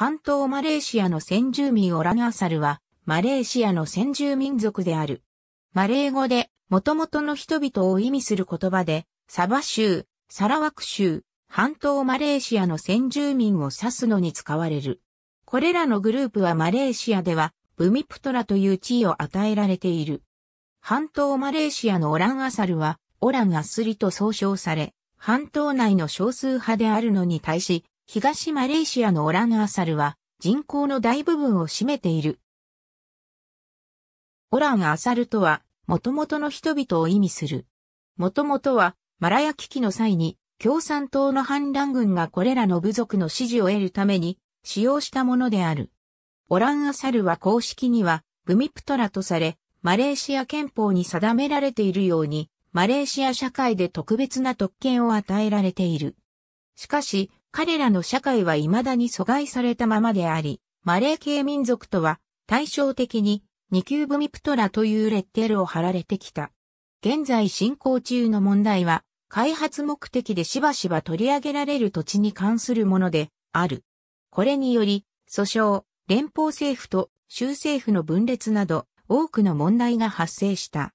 半島マレーシアの先住民オランアサルは、マレーシアの先住民族である。マレー語で、元々の人々を意味する言葉で、サバ州、サラワク州、半島マレーシアの先住民を指すのに使われる。これらのグループはマレーシアでは、ブミプトラという地位を与えられている。半島マレーシアのオランアサルは、オランアスリと総称され、半島内の少数派であるのに対し、東マレーシアのオラン・アサルは人口の大部分を占めている。オラン・アサルとは、もともとの人々を意味する。もともとは、マラヤ危機の際に、共産党の反乱軍がこれらの部族の支持を得るために、使用したものである。オラン・アサルは公式には、ブミプトラとされ、マレーシア憲法に定められているように、マレーシア社会で特別な特権を与えられている。しかし、彼らの社会は未だに阻害されたままであり、マレー系民族とは対照的に二級ミプトラというレッテルを貼られてきた。現在進行中の問題は、開発目的でしばしば取り上げられる土地に関するものである。これにより、訴訟、連邦政府と州政府の分裂など多くの問題が発生した。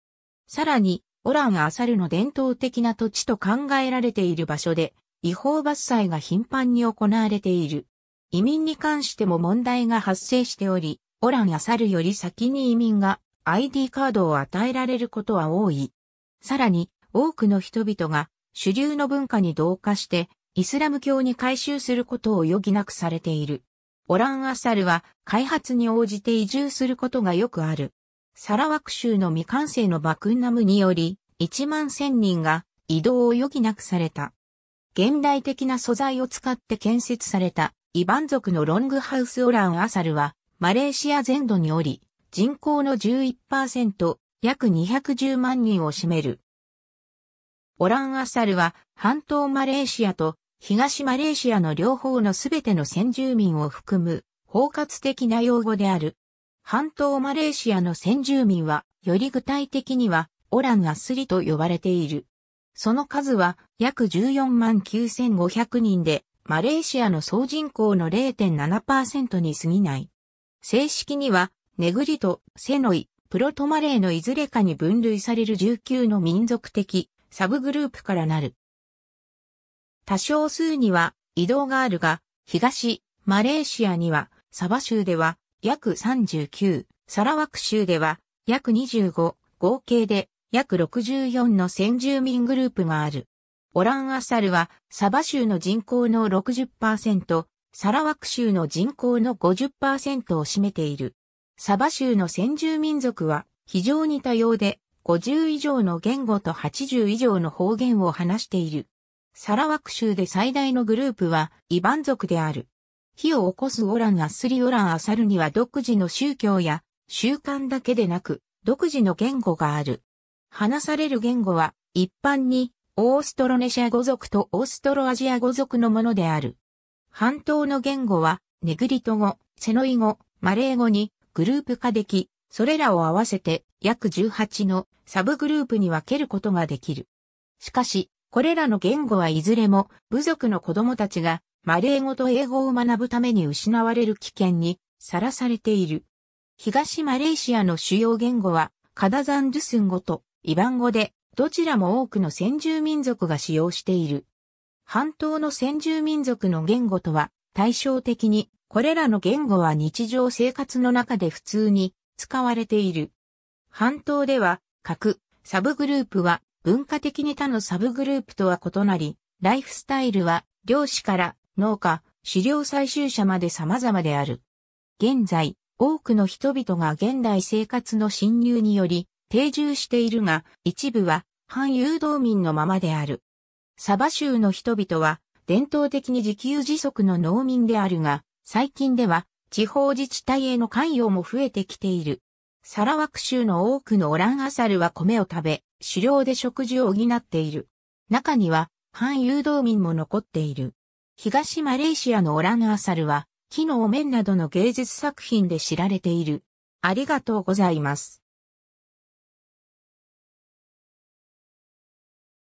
さらに、オラン・アサルの伝統的な土地と考えられている場所で違法伐採が頻繁に行われている。移民に関しても問題が発生しており、オランやサルより先に移民が ID カードを与えられることは多い。さらに、多くの人々が主流の文化に同化して、イスラム教に改修することを余儀なくされている。オラン・アサルは開発に応じて移住することがよくある。サラワク州の未完成のバクンナムにより、1万1000人が移動を余儀なくされた。現代的な素材を使って建設されたイバン族のロングハウスオランアサルはマレーシア全土におり人口の11%約210万人を占める。オランアサルは半島マレーシアと東マレーシアの両方のすべての先住民を含む包括的な用語である。半島マレーシアの先住民はより具体的にはオランアスリと呼ばれている。その数は約14万9500人で、マレーシアの総人口の0.7%に過ぎない。正式には、ネグリとセノイ、プロトマレーのいずれかに分類される19の民族的サブグループからなる。多少数には移動があるが、東、マレーシアには、サバ州では約39、サラワク州では約25、合計で約64の先住民グループがある。オランアサルは、サバ州の人口の60%、サラワク州の人口の50%を占めている。サバ州の先住民族は非常に多様で、50以上の言語と80以上の方言を話している。サラワク州で最大のグループはイバン族である。火を起こすオランアスリオランアサルには独自の宗教や習慣だけでなく、独自の言語がある。話される言語は、一般に、オーストロネシア語族とオーストロアジア語族のものである。半島の言語は、ネグリト語、セノイ語、マレー語にグループ化でき、それらを合わせて約18のサブグループに分けることができる。しかし、これらの言語はいずれも部族の子供たちがマレー語と英語を学ぶために失われる危険にさらされている。東マレーシアの主要言語はカダザンドゥスン語とイバン語で、どちらも多くの先住民族が使用している。半島の先住民族の言語とは、対照的に、これらの言語は日常生活の中で普通に使われている。半島では、各サブグループは文化的に他のサブグループとは異なり、ライフスタイルは漁師から農家、狩猟採集者まで様々である。現在、多くの人々が現代生活の侵入により、定住しているが、一部は反誘導民のままである。サバ州の人々は伝統的に自給自足の農民であるが、最近では地方自治体への関与も増えてきている。サラワク州の多くのオランアサルは米を食べ、狩猟で食事を補っている。中には、反誘導民も残っている。東マレーシアのオランアサルは、木のお面などの芸術作品で知られている。ありがとうございます。